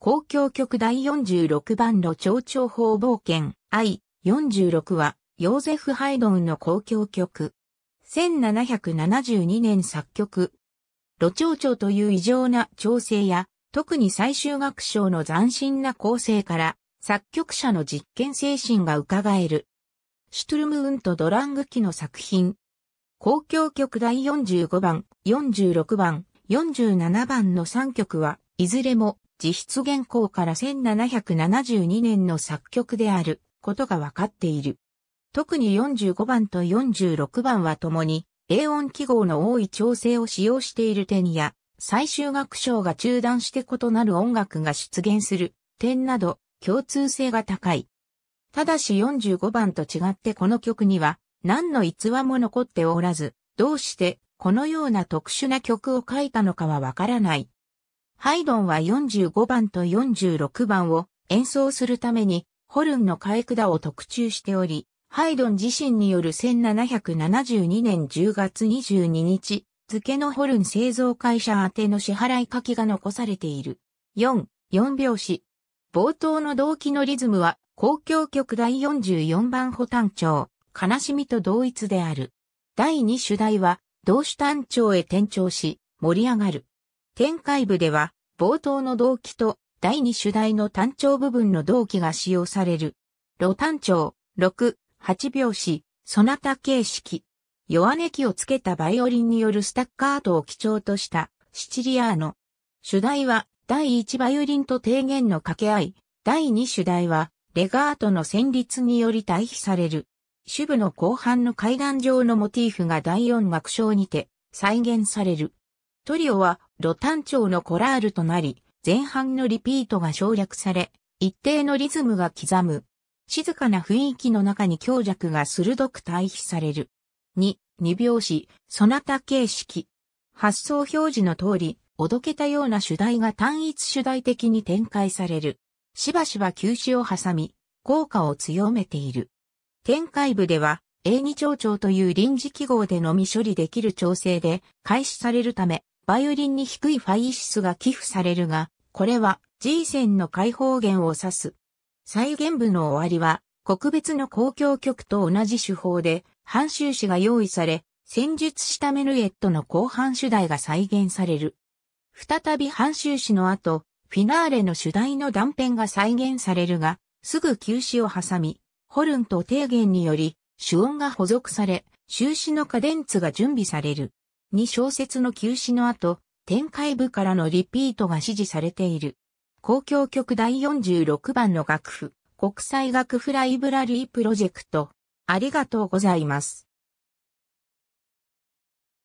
公共曲第46番の町長法冒険 I46 は、ヨーゼフ・ハイドンの公共曲。1772年作曲。路町長という異常な調整や、特に最終楽章の斬新な構成から、作曲者の実験精神が伺える。シュトゥルムウンとドラング記の作品。公共曲第45番、46番、47番の3曲は、いずれも実質原稿から1772年の作曲であることが分かっている。特に45番と46番は共に、英音記号の多い調整を使用している点や、最終楽章が中断して異なる音楽が出現する点など共通性が高い。ただし45番と違ってこの曲には何の逸話も残っておらず、どうしてこのような特殊な曲を書いたのかはわからない。ハイドンは45番と46番を演奏するために、ホルンの替え管を特注しており、ハイドン自身による1772年10月22日付のホルン製造会社宛ての支払い書きが残されている。4、4拍子。冒頭の動機のリズムは、公共曲第44番補単調、悲しみと同一である。第2主題は、同種単調へ転調し、盛り上がる。展開部では、冒頭の動機と第2主題の単調部分の動機が使用される。ロ単調、6、8拍子、そなた形式。弱音器をつけたバイオリンによるスタッカートを基調としたシチリアーノ。主題は第1バイオリンと低弦の掛け合い。第2主題はレガートの旋律により対比される。主部の後半の階段上のモチーフが第4楽章にて再現される。トリオは、ロタン調のコラールとなり、前半のリピートが省略され、一定のリズムが刻む。静かな雰囲気の中に強弱が鋭く対比される。2、二拍子、そなた形式。発想表示の通り、おどけたような主題が単一主題的に展開される。しばしば休止を挟み、効果を強めている。展開部では、A2 長調という臨時記号でのみ処理できる調整で開始されるため、バイオリンに低いファイシスが寄付されるが、これは G 線の開放弦を指す。再現部の終わりは、国別の公共曲と同じ手法で、半周詞が用意され、戦術したメルエットの後半主題が再現される。再び半周詞の後、フィナーレの主題の断片が再現されるが、すぐ休止を挟み、ホルンと低減により、主音が補足され、終始のカデンツが準備される。に小節の休止の後、展開部からのリピートが指示されている。公共局第46番の楽譜、国際楽譜ライブラリープロジェクト。ありがとうございます。